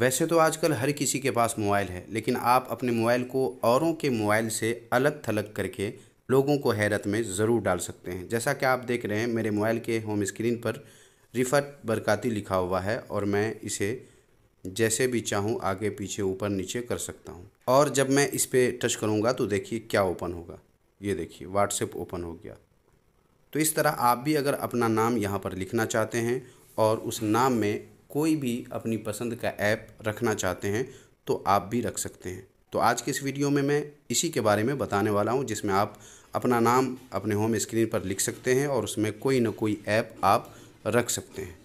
वैसे तो आजकल हर किसी के पास मोबाइल है लेकिन आप अपने मोबाइल को औरों के मोबाइल से अलग थलग करके लोगों को हैरत में ज़रूर डाल सकते हैं जैसा कि आप देख रहे हैं मेरे मोबाइल के होम स्क्रीन पर रिफत बरकती लिखा हुआ है और मैं इसे जैसे भी चाहूँ आगे पीछे ऊपर नीचे कर सकता हूँ और जब मैं इस पर टच करूँगा तो देखिए क्या ओपन होगा ये देखिए व्हाट्सएप ओपन हो गया तो इस तरह आप भी अगर अपना नाम यहाँ पर लिखना चाहते हैं और उस नाम में कोई भी अपनी पसंद का ऐप रखना चाहते हैं तो आप भी रख सकते हैं तो आज के इस वीडियो में मैं इसी के बारे में बताने वाला हूँ जिसमें आप अपना नाम अपने होम स्क्रीन पर लिख सकते हैं और उसमें कोई ना कोई ऐप आप रख सकते हैं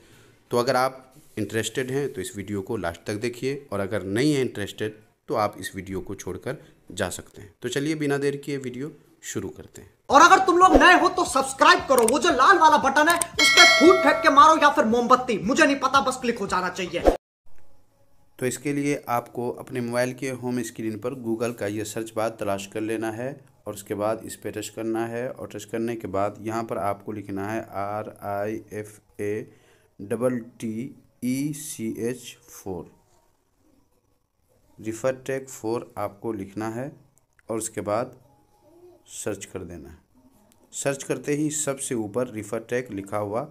तो अगर आप इंटरेस्टेड हैं तो इस वीडियो को लास्ट तक देखिए और अगर नहीं है इंटरेस्टेड तो आप इस वीडियो को छोड़कर जा सकते हैं तो चलिए बिना देर किए वीडियो शुरू करते हैं और अगर तुम लोग नए हो तो सब्सक्राइब करो वो जो लाल वाला बटन है फूट फेंक के मारो या फिर मोमबत्ती मुझे नहीं पता बस क्लिक हो जाना चाहिए तो इसके लिए आपको अपने मोबाइल के होम स्क्रीन पर गूगल का ये सर्च बार तलाश कर लेना है और उसके बाद इस पर टच करना है और टच करने के बाद यहाँ पर आपको लिखना है R I F A double T E C H four refer tech four आपको लिखना है और उसके बाद सर्च कर देना है सर्च करते ही सबसे ऊपर रिफर टेक लिखा हुआ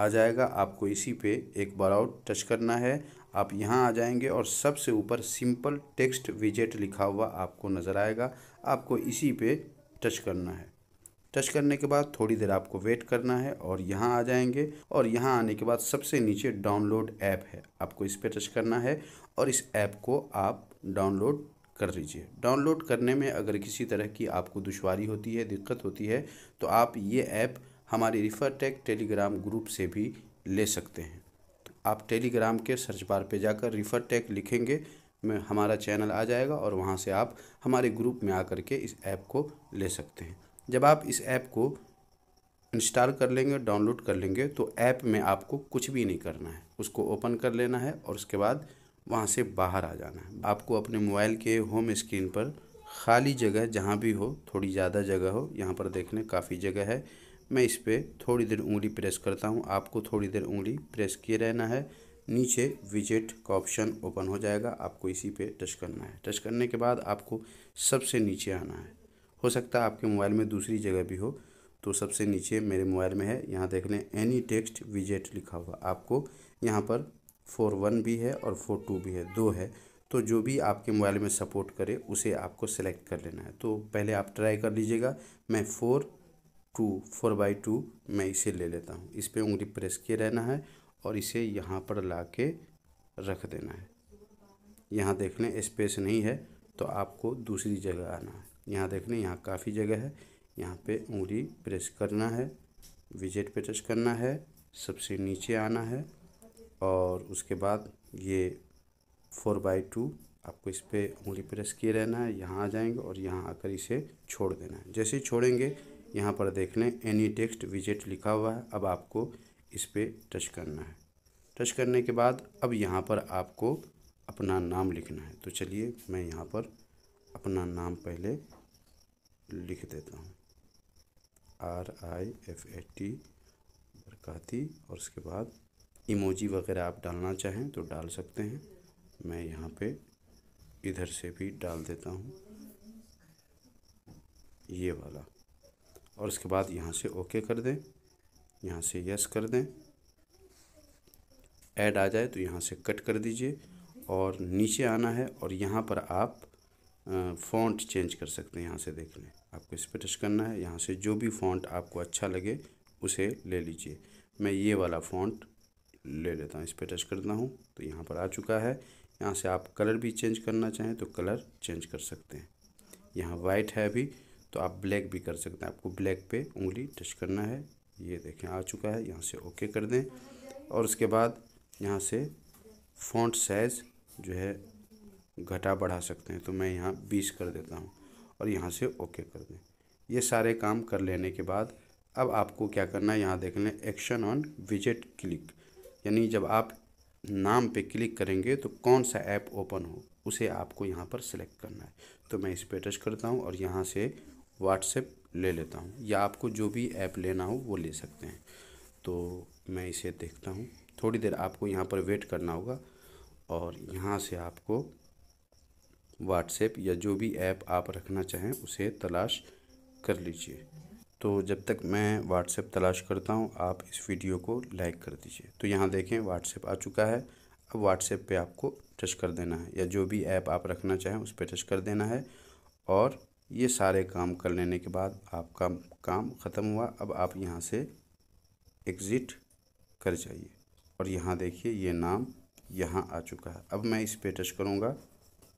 आ जाएगा आपको इसी पे एक बार और टच करना है आप यहाँ आ जाएंगे और सबसे ऊपर सिंपल टेक्स्ट विजेट लिखा हुआ आपको नज़र आएगा आपको इसी पे टच करना है टच करने के बाद थोड़ी देर आपको वेट करना है और यहाँ आ जाएंगे और यहाँ आने के बाद सबसे नीचे डाउनलोड ऐप है आपको इस पर टच करना है और इस ऐप को आप डाउनलोड कर लीजिए डाउनलोड करने में अगर किसी तरह की आपको दुशारी होती है दिक्कत होती है तो आप ये ऐप हमारी रिफ़र टैग टेलीग्राम ग्रुप से भी ले सकते हैं आप टेलीग्राम के सर्च बार पे जाकर रिफ़र टेक लिखेंगे में हमारा चैनल आ जाएगा और वहाँ से आप हमारे ग्रुप में आकर के इस ऐप को ले सकते हैं जब आप इस ऐप को इंस्टॉल कर लेंगे डाउनलोड कर लेंगे तो ऐप में आपको कुछ भी नहीं करना है उसको ओपन कर लेना है और उसके बाद वहाँ से बाहर आ जाना है आपको अपने मोबाइल के होम स्क्रीन पर खाली जगह जहाँ भी हो थोड़ी ज़्यादा जगह हो यहाँ पर देखने काफ़ी जगह है मैं इस पर थोड़ी देर उंगली प्रेस करता हूँ आपको थोड़ी देर उंगली प्रेस किए रहना है नीचे विजेट का ऑप्शन ओपन हो जाएगा आपको इसी पे टच करना है टच करने के बाद आपको सबसे नीचे आना है हो सकता है आपके मोबाइल में दूसरी जगह भी हो तो सबसे नीचे मेरे मोबाइल में है यहाँ देख लें एनी टेक्स्ट विजेट लिखा हुआ आपको यहाँ पर फोर वन भी है और फोर टू भी है दो है तो जो भी आपके मोबाइल में सपोर्ट करे उसे आपको सेलेक्ट कर लेना है तो पहले आप ट्राई कर लीजिएगा मैं four two four by two मैं इसे ले लेता हूँ इस पर उंगली प्रेस किए रहना है और इसे यहाँ पर ला के रख देना है यहाँ देख लें स्पेस नहीं है तो आपको दूसरी जगह आना है यहाँ देख लें यहाँ काफ़ी जगह है यहाँ पे उंगली प्रेस करना है विजेट पे टच करना है सबसे नीचे आना है और उसके बाद ये फोर बाई टू आपको इस पर उंगली प्रेस किए रहना है यहाँ आ जाएंगे और यहाँ आकर इसे छोड़ देना है जैसे छोड़ेंगे यहाँ पर देख लें एनी टेक्स्ट विजेट लिखा हुआ है अब आपको इस पर टच करना है टच करने के बाद अब यहाँ पर आपको अपना नाम लिखना है तो चलिए मैं यहाँ पर अपना नाम पहले लिख देता हूँ R I F A T Barkati और उसके बाद इमोजी वगैरह आप डालना चाहें तो डाल सकते हैं मैं यहाँ पे इधर से भी डाल देता हूँ ये वाला और उसके बाद यहाँ से ओके कर दें यहाँ से यस कर दें ऐड आ जाए तो यहाँ से कट कर दीजिए और नीचे आना है और यहाँ पर आप फ़ॉन्ट चेंज कर सकते हैं यहाँ से देख लें आपको इस पर टच करना है यहाँ से जो भी फ़ॉन्ट आपको अच्छा लगे उसे ले लीजिए मैं ये वाला फ़ॉन्ट ले लेता हूँ इस पर टच करता हूँ तो यहाँ पर आ चुका है यहाँ से आप कलर भी चेंज करना चाहें तो कलर चेंज कर सकते हैं यहाँ वाइट है अभी तो आप ब्लैक भी कर सकते हैं आपको ब्लैक पे उंगली टच करना है ये देखें आ चुका है यहाँ से ओके कर दें और उसके बाद यहाँ से फॉन्ट साइज़ जो है घटा बढ़ा सकते हैं तो मैं यहाँ बीस कर देता हूँ और यहाँ से ओके कर दें ये सारे काम कर लेने के बाद अब आपको क्या करना है यहाँ देख लें एक्शन ऑन विजेट क्लिक यानी जब आप नाम पे क्लिक करेंगे तो कौन सा ऐप ओपन हो उसे आपको यहाँ पर सिलेक्ट करना है तो मैं इस पर टच करता हूँ और यहाँ से व्हाट्सएप ले लेता हूँ या आपको जो भी ऐप लेना हो वो ले सकते हैं तो मैं इसे देखता हूँ थोड़ी देर आपको यहाँ पर वेट करना होगा और यहाँ से आपको व्हाट्सएप या जो भी ऐप आप रखना चाहें उसे तलाश कर लीजिए तो जब तक मैं व्हाट्सएप तलाश करता हूँ आप इस वीडियो को लाइक कर दीजिए तो यहाँ देखें व्हाट्सएप आ चुका है अब व्हाट्सएप पे आपको टच कर देना है या जो भी ऐप आप रखना चाहें उस पर टच कर देना है और ये सारे काम कर लेने के बाद आपका काम ख़त्म हुआ अब आप यहाँ से एग्ज़िट कर जाइए और यहाँ देखिए ये नाम यहाँ आ चुका है अब मैं इस पर टच करूँगा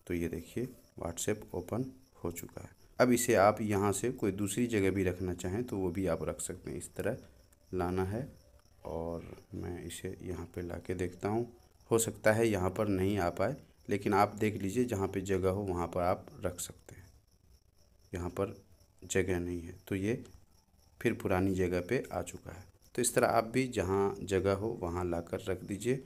तो ये देखिए व्हाट्सएप ओपन हो चुका है अब इसे आप यहाँ से कोई दूसरी जगह भी रखना चाहें तो वो भी आप रख सकते हैं इस तरह लाना है और मैं इसे यहाँ पे ला के देखता हूँ हो सकता है यहाँ पर नहीं आ पाए लेकिन आप देख लीजिए जहाँ पे जगह हो वहाँ पर आप रख सकते हैं यहाँ पर जगह नहीं है तो ये फिर पुरानी जगह पे आ चुका है तो इस तरह आप भी जहाँ जगह हो वहाँ ला कर रख दीजिए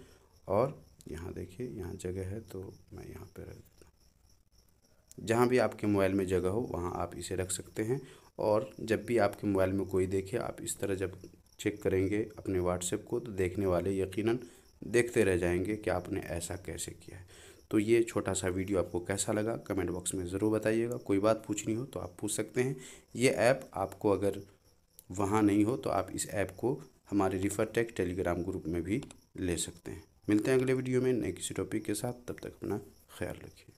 और यहाँ देखिए यहाँ जगह है तो मैं यहाँ पे रख देता हूँ जहाँ भी आपके मोबाइल में जगह हो वहाँ आप इसे रख सकते हैं और जब भी आपके मोबाइल में कोई देखे आप इस तरह जब चेक करेंगे अपने व्हाट्सएप को तो देखने वाले यकीनन देखते रह जाएंगे कि आपने ऐसा कैसे किया है तो ये छोटा सा वीडियो आपको कैसा लगा कमेंट बॉक्स में ज़रूर बताइएगा कोई बात पूछनी हो तो आप पूछ सकते हैं ये ऐप आपको अगर वहाँ नहीं हो तो आप इस ऐप को हमारे रिफर टेक टेलीग्राम ग्रुप में भी ले सकते हैं मिलते हैं अगले वीडियो में नए किसी टॉपिक के साथ तब तक अपना ख्याल रखिए